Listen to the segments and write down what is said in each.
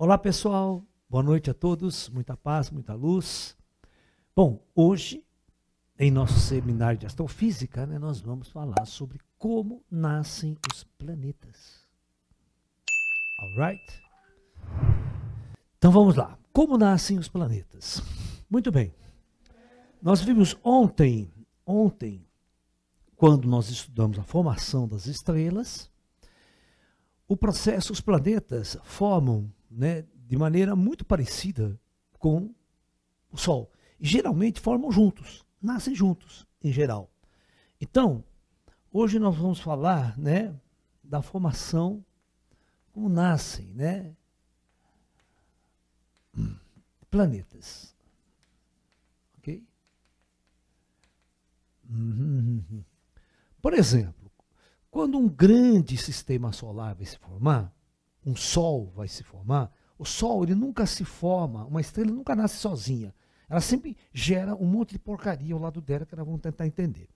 Olá pessoal, boa noite a todos, muita paz, muita luz. Bom, hoje, em nosso seminário de astrofísica, né, nós vamos falar sobre como nascem os planetas. Alright? Então vamos lá. Como nascem os planetas? Muito bem. Nós vimos ontem, ontem, quando nós estudamos a formação das estrelas, o processo, os planetas formam né, de maneira muito parecida com o Sol. E geralmente formam juntos, nascem juntos, em geral. Então, hoje nós vamos falar né, da formação, como nascem né, planetas. Ok? Uhum. Por exemplo, quando um grande sistema solar vai se formar, um sol vai se formar, o sol ele nunca se forma, uma estrela nunca nasce sozinha. Ela sempre gera um monte de porcaria ao lado dela que nós vamos tentar entender.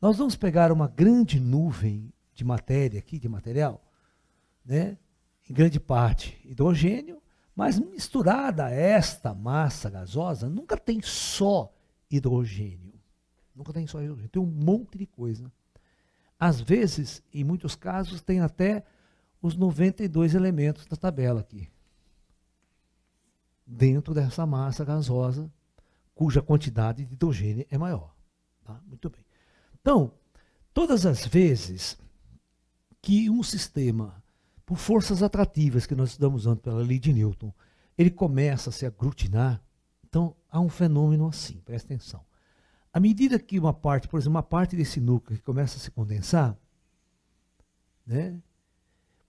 Nós vamos pegar uma grande nuvem de matéria aqui, de material, né? em grande parte hidrogênio, mas misturada a esta massa gasosa, nunca tem só hidrogênio. Nunca tem só hidrogênio, tem um monte de coisa. Às vezes, em muitos casos, tem até os 92 elementos da tabela aqui. Dentro dessa massa gasosa, cuja quantidade de hidrogênio é maior. Tá? Muito bem. Então, todas as vezes que um sistema, por forças atrativas que nós estamos usando pela lei de Newton, ele começa a se aglutinar, então há um fenômeno assim, presta atenção. À medida que uma parte, por exemplo, uma parte desse núcleo que começa a se condensar, né,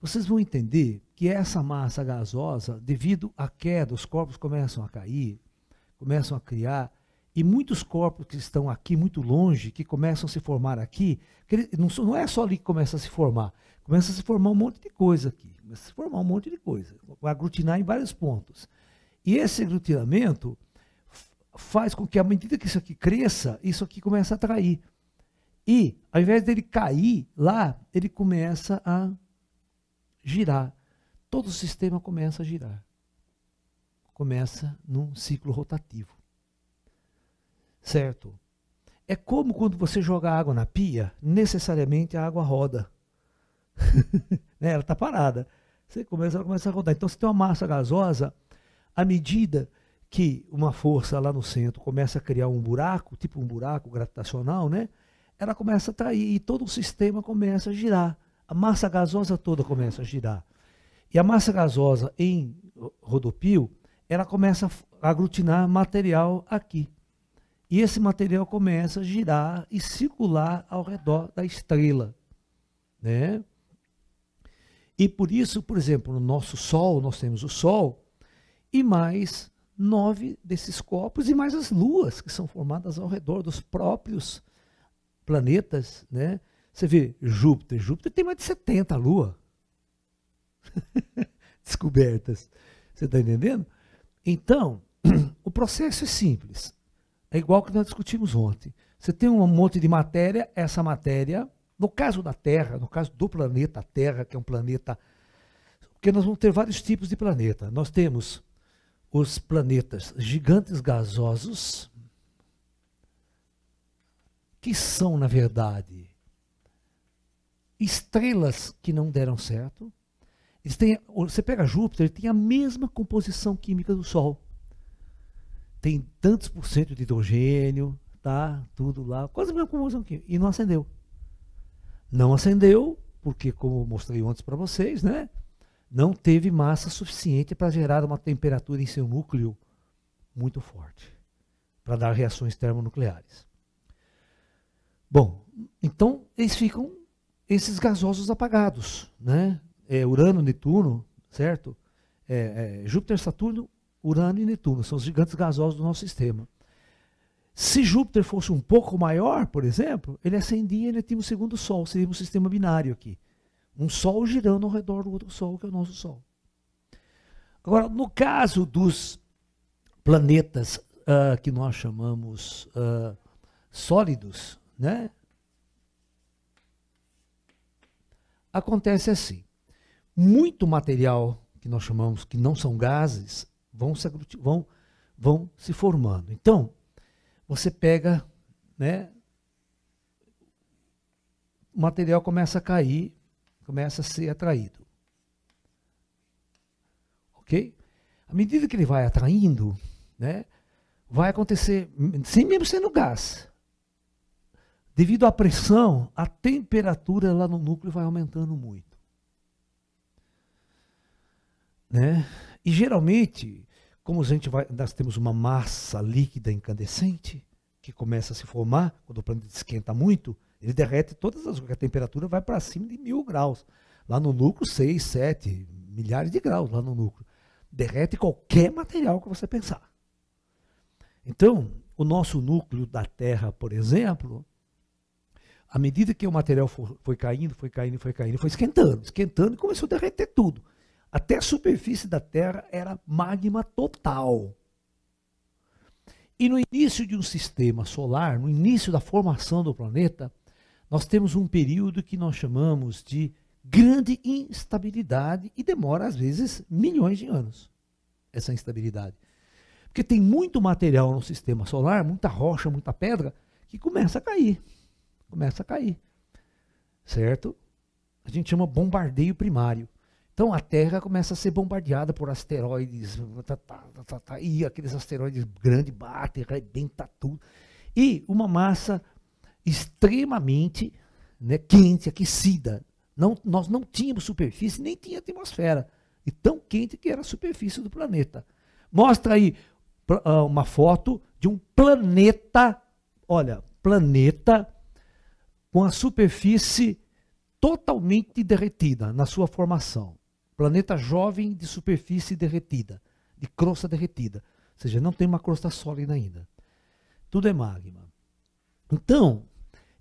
vocês vão entender que essa massa gasosa, devido à queda, os corpos começam a cair, começam a criar, e muitos corpos que estão aqui muito longe, que começam a se formar aqui, não, é só ali que começa a se formar, começa a se formar um monte de coisa aqui, começa a se formar um monte de coisa, vai aglutinar em vários pontos. E esse aglutinamento faz com que, à medida que isso aqui cresça, isso aqui começa a atrair. E, ao invés dele cair lá, ele começa a girar. Todo o sistema começa a girar. Começa num ciclo rotativo. Certo? É como quando você joga água na pia, necessariamente a água roda. né? Ela está parada. Você começa, ela começa a rodar. Então, se tem uma massa gasosa, à medida que uma força lá no centro começa a criar um buraco, tipo um buraco gravitacional, né? Ela começa a atrair e todo o sistema começa a girar a massa gasosa toda começa a girar. E a massa gasosa em rodopio, ela começa a aglutinar material aqui. E esse material começa a girar e circular ao redor da estrela. Né? E por isso, por exemplo, no nosso Sol, nós temos o Sol e mais nove desses corpos e mais as luas que são formadas ao redor dos próprios planetas, né? Você vê Júpiter. Júpiter tem mais de 70 luas Lua. Descobertas. Você está entendendo? Então, o processo é simples. É igual que nós discutimos ontem. Você tem um monte de matéria, essa matéria, no caso da Terra, no caso do planeta Terra, que é um planeta. Porque nós vamos ter vários tipos de planeta. Nós temos os planetas gigantes gasosos, que são, na verdade, estrelas que não deram certo. Eles têm, você pega Júpiter, ele tem a mesma composição química do Sol. Tem tantos por cento de hidrogênio, tá? Tudo lá, quase a mesma composição química. E não acendeu. Não acendeu, porque, como mostrei antes para vocês, né? Não teve massa suficiente para gerar uma temperatura em seu núcleo muito forte, para dar reações termonucleares. Bom, então eles ficam esses gasosos apagados, né? É, Urano, Netuno, certo? É, é, Júpiter, Saturno, Urano e Netuno são os gigantes gasosos do nosso sistema. Se Júpiter fosse um pouco maior, por exemplo, ele acendia e ele tinha o um segundo Sol, seria um sistema binário aqui. Um Sol girando ao redor do outro Sol, que é o nosso Sol. Agora, no caso dos planetas uh, que nós chamamos uh, sólidos, né? acontece assim. Muito material que nós chamamos que não são gases vão se, vão, vão se formando. Então, você pega, né, o material começa a cair, começa a ser atraído. Ok? À medida que ele vai atraindo, né, vai acontecer, sem mesmo sendo gás, Devido à pressão, a temperatura lá no núcleo vai aumentando muito. Né? E geralmente, como a gente vai, nós temos uma massa líquida incandescente que começa a se formar quando o planeta esquenta muito, ele derrete todas as a temperatura vai para cima de mil graus. Lá no núcleo, 6, 7, milhares de graus lá no núcleo. Derrete qualquer material que você pensar. Então, o nosso núcleo da Terra, por exemplo, à medida que o material foi caindo, foi caindo, foi caindo, foi esquentando, esquentando e começou a derreter tudo. Até a superfície da Terra era magma total. E no início de um sistema solar, no início da formação do planeta, nós temos um período que nós chamamos de grande instabilidade e demora, às vezes, milhões de anos essa instabilidade. Porque tem muito material no sistema solar, muita rocha, muita pedra, que começa a cair começa a cair. Certo? A gente chama bombardeio primário. Então a Terra começa a ser bombardeada por asteroides, tá, tá, tá, e aqueles asteroides grandes batem, arrebenta tudo. E uma massa extremamente né, quente, aquecida. Não, nós não tínhamos superfície, nem tinha atmosfera. E tão quente que era a superfície do planeta. Mostra aí uma foto de um planeta, olha, planeta com a superfície totalmente derretida na sua formação. Planeta jovem de superfície derretida, de crosta derretida. Ou seja, não tem uma crosta sólida ainda. Tudo é magma. Então,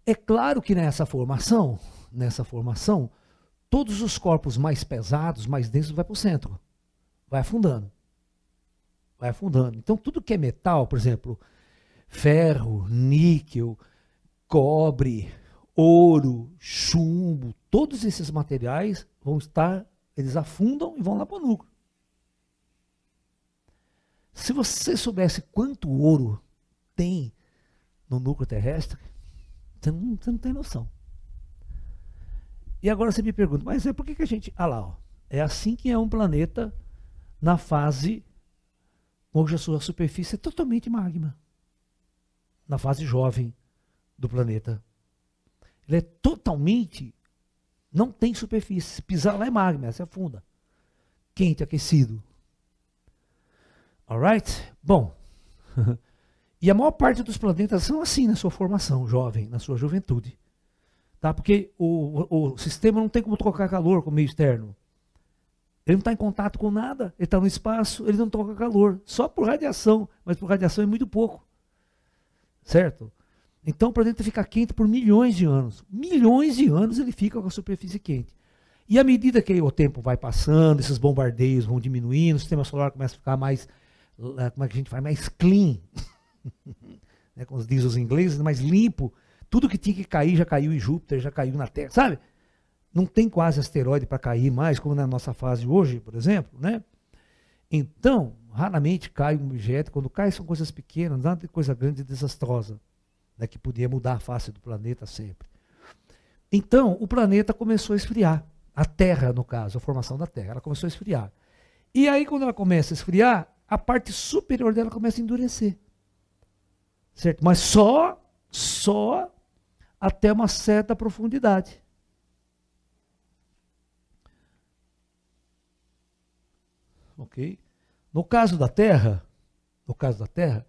é claro que nessa formação, nessa formação, todos os corpos mais pesados, mais densos, vai para o centro. Vai afundando. Vai afundando. Então, tudo que é metal, por exemplo, ferro, níquel, cobre, ouro, chumbo, todos esses materiais vão estar, eles afundam e vão lá para o núcleo. Se você soubesse quanto ouro tem no núcleo terrestre, você não, você não tem noção. E agora você me pergunta, mas é por que, que a gente. Ah lá, ó, é assim que é um planeta na fase onde a sua superfície é totalmente magma. Na fase jovem do planeta ele é totalmente, não tem superfície. Se pisar lá é magma, se afunda. É Quente, aquecido. Alright? Bom. e a maior parte dos planetas são assim na sua formação jovem, na sua juventude. Tá? Porque o, o, o sistema não tem como trocar calor com o meio externo. Ele não está em contato com nada, ele está no espaço, ele não troca calor. Só por radiação, mas por radiação é muito pouco. Certo? Então o planeta fica quente por milhões de anos. Milhões de anos ele fica com a superfície quente. E à medida que o tempo vai passando, esses bombardeios vão diminuindo, o sistema solar começa a ficar mais, ah, como é que a gente fala, mais clean, né, como dizem os ingleses, mais limpo. Tudo que tinha que cair já caiu em Júpiter, já caiu na Terra, sabe? Não tem quase asteroide para cair mais, como na nossa fase hoje, por exemplo, né? Então, raramente cai um objeto, quando cai são coisas pequenas, nada de coisa grande e desastrosa né, que podia mudar a face do planeta sempre. Então, o planeta começou a esfriar. A Terra, no caso, a formação da Terra, ela começou a esfriar. E aí, quando ela começa a esfriar, a parte superior dela começa a endurecer. Certo? Mas só, só até uma certa profundidade. Ok? No caso da Terra, no caso da Terra,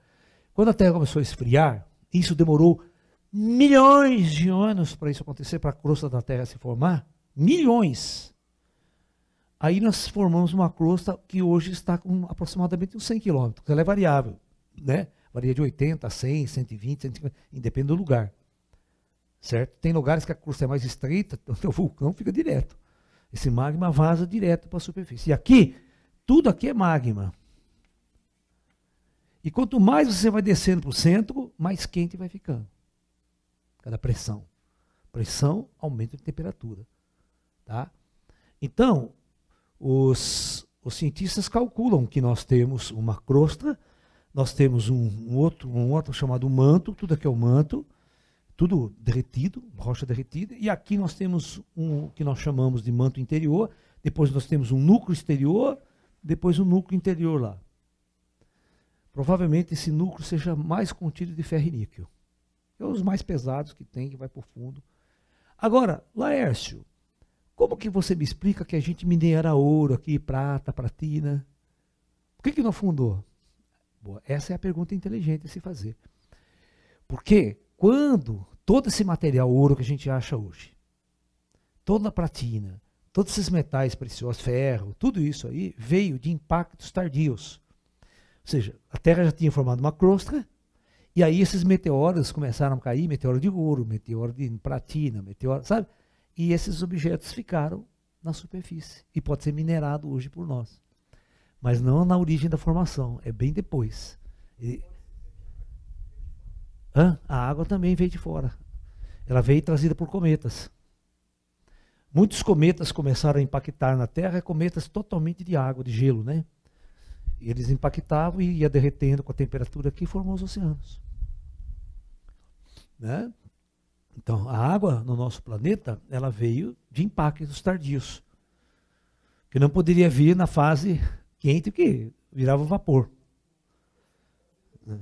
quando a Terra começou a esfriar, isso demorou milhões de anos para isso acontecer, para a crosta da Terra se formar. Milhões. Aí nós formamos uma crosta que hoje está com aproximadamente uns 100 quilômetros. Ela é variável, né? Varia de 80 a 100, 120, 150, depende do lugar. Certo? Tem lugares que a crosta é mais estreita, então o vulcão fica direto. Esse magma vaza direto para a superfície. E aqui, tudo aqui é magma. E quanto mais você vai descendo para o centro, mais quente vai ficando. Cada pressão. Pressão aumenta de temperatura. Tá? Então, os, os cientistas calculam que nós temos uma crosta, nós temos um, um outro, um outro chamado manto, tudo aqui é o manto, tudo derretido, rocha derretida, e aqui nós temos um que nós chamamos de manto interior, depois nós temos um núcleo exterior, depois um núcleo interior lá. Provavelmente esse núcleo seja mais contido de ferro e níquel. É os mais pesados que tem, que vai para o fundo. Agora, Laércio, como que você me explica que a gente minera ouro aqui, prata, platina? Por que, que não afundou? Boa, essa é a pergunta inteligente a se fazer. Porque quando todo esse material ouro que a gente acha hoje, toda a platina, todos esses metais preciosos, ferro, tudo isso aí veio de impactos tardios. Ou seja, a Terra já tinha formado uma crosta, e aí esses meteoros começaram a cair, meteoro de ouro, meteoro de platina, meteoro, sabe? E esses objetos ficaram na superfície e pode ser minerado hoje por nós. Mas não na origem da formação, é bem depois. E... Hã? A água também veio de fora. Ela veio trazida por cometas. Muitos cometas começaram a impactar na Terra, cometas totalmente de água, de gelo, né? eles impactavam e ia derretendo com a temperatura aqui, formou os oceanos. Né? Então, a água no nosso planeta, ela veio de impactos tardios, que não poderia vir na fase quente, que virava vapor. Né?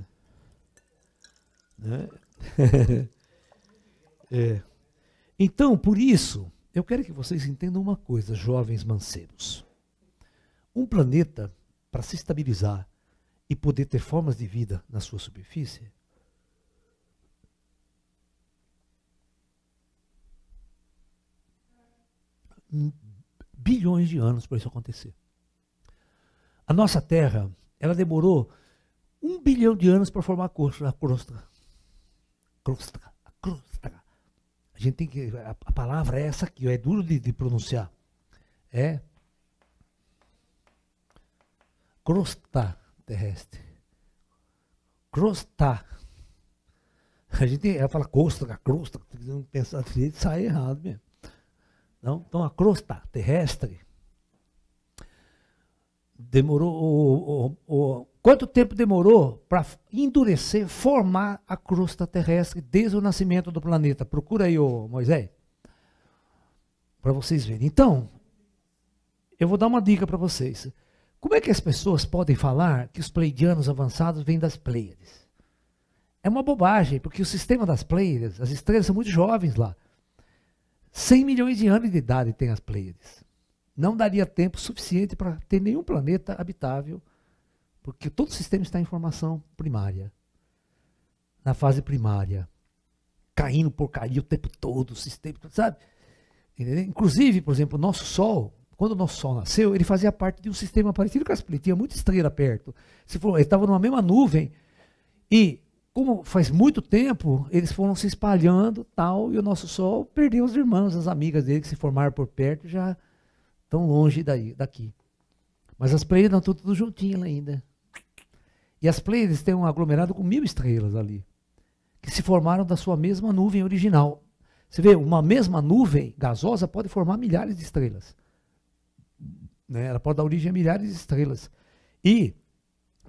né? é. Então, por isso, eu quero que vocês entendam uma coisa, jovens mancebos. Um planeta para se estabilizar e poder ter formas de vida na sua superfície? Hum, bilhões de anos para isso acontecer. A nossa Terra, ela demorou um bilhão de anos para formar a crosta. A crosta. A crosta. A gente tem que. A, a palavra é essa aqui, é duro de, de pronunciar. É crosta terrestre. Crosta. A gente fala crosta, crosta, não pensar direito, sai errado mesmo. Não? Então a crosta terrestre demorou. O, o, o, quanto tempo demorou para endurecer, formar a crosta terrestre desde o nascimento do planeta? Procura aí, ô, Moisés, para vocês verem. Então, eu vou dar uma dica para vocês. Como é que as pessoas podem falar que os pleidianos avançados vêm das Pleiades? É uma bobagem, porque o sistema das Pleiades, as estrelas são muito jovens lá. 100 milhões de anos de idade tem as Pleiades. Não daria tempo suficiente para ter nenhum planeta habitável, porque todo o sistema está em formação primária. Na fase primária. Caindo porcaria o tempo todo, o sistema, sabe? Inclusive, por exemplo, o nosso Sol, quando o nosso Sol nasceu, ele fazia parte de um sistema parecido com as ele tinha muita estrela perto. Se for, ele estava numa mesma nuvem e como faz muito tempo, eles foram se espalhando, tal, e o nosso Sol perdeu os irmãos, as amigas dele que se formaram por perto, já tão longe daí, daqui. Mas as Pleiades estão tudo juntinhas ainda. E as Pleiades têm um aglomerado com mil estrelas ali, que se formaram da sua mesma nuvem original. Você vê, uma mesma nuvem gasosa pode formar milhares de estrelas. Né? Ela pode dar origem a milhares de estrelas. E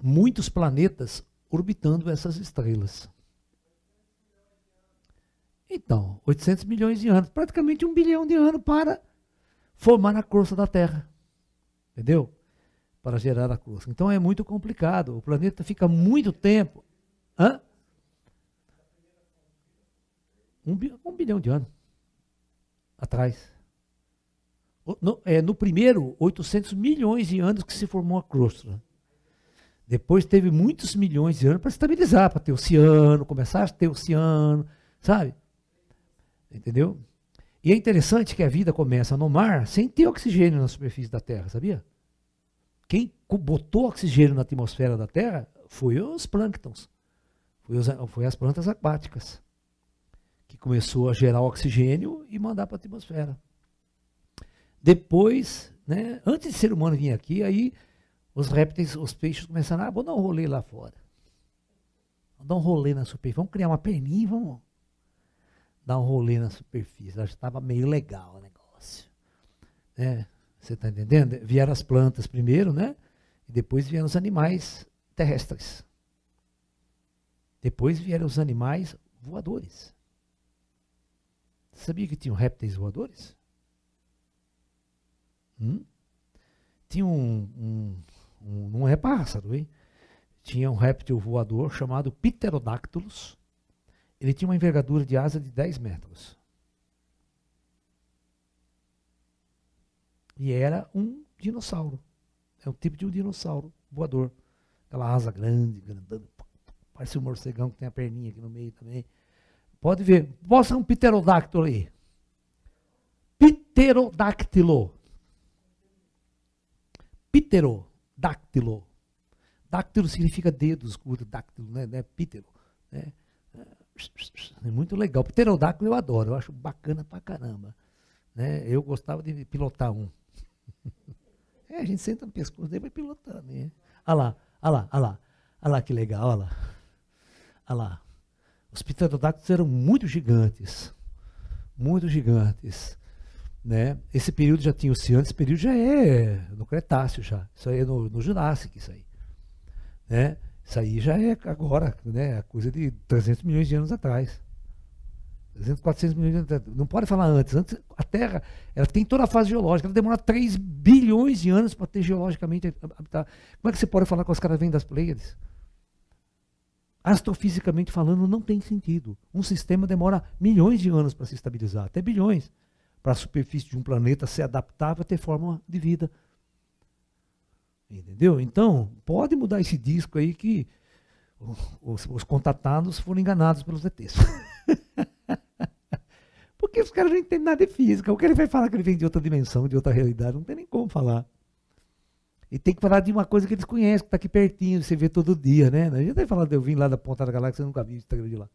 muitos planetas orbitando essas estrelas. Então, 800 milhões de anos, praticamente um bilhão de anos para formar a crosta da Terra. Entendeu? Para gerar a crosta. Então é muito complicado. O planeta fica muito tempo. Hã? Um, um bilhão de anos atrás no, é, no primeiro, 800 milhões de anos que se formou a crosta. Depois teve muitos milhões de anos para estabilizar, para ter oceano, começar a ter oceano, sabe? Entendeu? E é interessante que a vida começa no mar sem ter oxigênio na superfície da Terra, sabia? Quem botou oxigênio na atmosfera da Terra foi os plânctons, foi, os, foi as plantas aquáticas, que começou a gerar oxigênio e mandar para a atmosfera. Depois, né, antes de ser humano vir aqui, aí os répteis, os peixes começaram, ah, vou dar um rolê lá fora. Vamos dar um rolê na superfície, vamos criar uma perninha vamos dar um rolê na superfície. Acho que estava meio legal o negócio. né você está entendendo? Vieram as plantas primeiro, né? E depois vieram os animais terrestres. Depois vieram os animais voadores. Você sabia que tinham répteis voadores? Hum? Tinha um, um, um, Não é pássaro, hein? Tinha um réptil voador chamado Pterodactylus. Ele tinha uma envergadura de asa de 10 metros. E era um dinossauro. É um tipo de um dinossauro voador. Aquela asa grande, grandão. Parece um morcegão que tem a perninha aqui no meio também. Pode ver. Mostra um pterodáctilo aí. Pterodáctilo pítero, dáctilo. Dáctilo significa dedos, curto, dáctilo, né? né pítero. Né? É muito legal. Pterodáctilo eu adoro, eu acho bacana pra caramba. Né? Eu gostava de pilotar um. é, a gente senta no pescoço dele e vai pilotando. Né? Olha lá, olha lá, olha lá. Olha lá que legal, olha lá. Olha lá. Os pterodáctilos eram muito gigantes. Muito gigantes. Né? Esse período já tinha oceano, esse período já é no Cretáceo já. Isso aí é no, no Jurássico, isso aí. Né? Isso aí já é agora, né? coisa de 300 milhões de anos atrás. 300, 400 milhões de anos atrás. Não pode falar antes. Antes, a Terra, ela tem toda a fase geológica. Ela demora 3 bilhões de anos para ter geologicamente Como é que você pode falar com os caras vêm das Pleiades? Astrofisicamente falando, não tem sentido. Um sistema demora milhões de anos para se estabilizar, até bilhões para a superfície de um planeta se adaptar para ter forma de vida. Entendeu? Então, pode mudar esse disco aí que os, os contatados foram enganados pelos ETs. Porque os caras não entendem nada de física. O que ele vai falar que ele vem de outra dimensão, de outra realidade, não tem nem como falar. E tem que falar de uma coisa que eles conhecem, que está aqui pertinho, você vê todo dia, né? A gente vai falar de eu vim lá da ponta da galáxia, você nunca vi o Instagram tá de lá.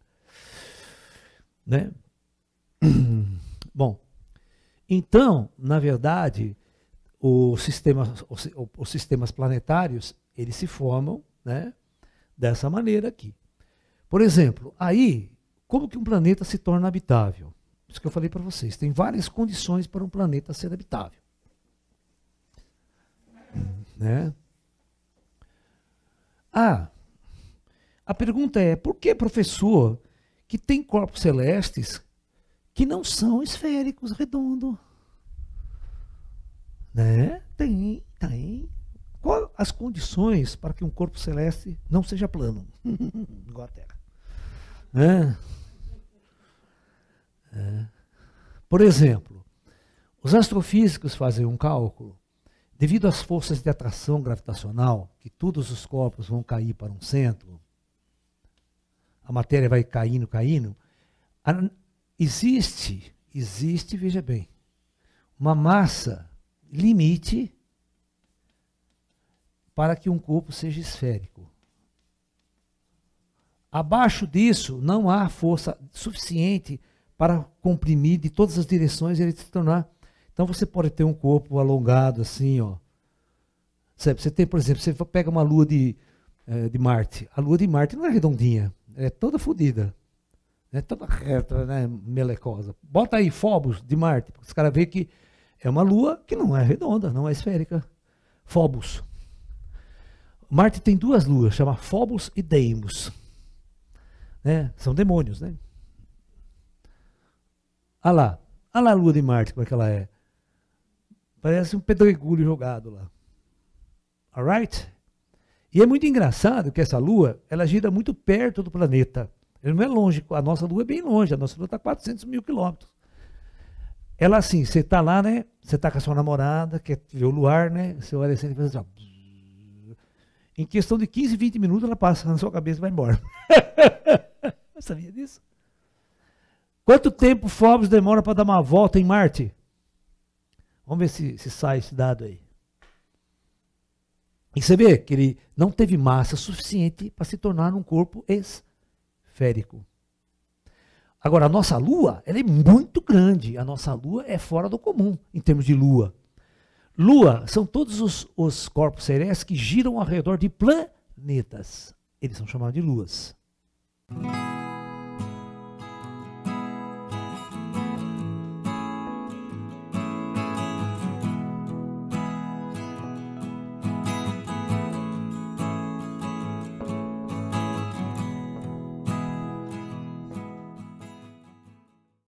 Né? Bom, então, na verdade, os sistemas, os sistemas planetários, eles se formam né, dessa maneira aqui. Por exemplo, aí, como que um planeta se torna habitável? Isso que eu falei para vocês. Tem várias condições para um planeta ser habitável. Né? Ah, a pergunta é, por que, professor, que tem corpos celestes que não são esféricos, redondo. Né? Tem, tem. Qual as condições para que um corpo celeste não seja plano? Igual a Terra. Né? É. Por exemplo, os astrofísicos fazem um cálculo. Devido às forças de atração gravitacional, que todos os corpos vão cair para um centro, a matéria vai caindo, caindo, a, Existe, existe, veja bem, uma massa limite para que um corpo seja esférico. Abaixo disso, não há força suficiente para comprimir de todas as direções e ele se tornar. Então você pode ter um corpo alongado assim, ó. Você tem, por exemplo, você pega uma lua de, eh, de Marte. A lua de Marte não é redondinha, é toda fodida. Né? Toda reta, né? Melecosa. Bota aí Phobos de Marte, porque os caras veem que é uma lua que não é redonda, não é esférica. Phobos. Marte tem duas luas, chama Phobos e Deimos. Né? São demônios, né? Olha lá. Olha lá a lua de Marte, como é que ela é. Parece um pedregulho jogado lá. Alright? E é muito engraçado que essa lua, ela gira muito perto do planeta. Ele não é longe, a nossa Lua é bem longe, a nossa Lua está 400 mil quilômetros. Ela assim, você está lá, né? Você está com a sua namorada, quer ver o luar, né? Você olha assim e faz assim, ó. Em questão de 15, 20 minutos, ela passa na sua cabeça e vai embora. Você sabia disso? Quanto tempo Fobos demora para dar uma volta em Marte? Vamos ver se, se sai esse dado aí. E você vê que ele não teve massa suficiente para se tornar um corpo ex esférico. Agora, a nossa Lua ela é muito grande. A nossa Lua é fora do comum em termos de Lua. Lua são todos os, os corpos celestes que giram ao redor de planetas. Eles são chamados de luas.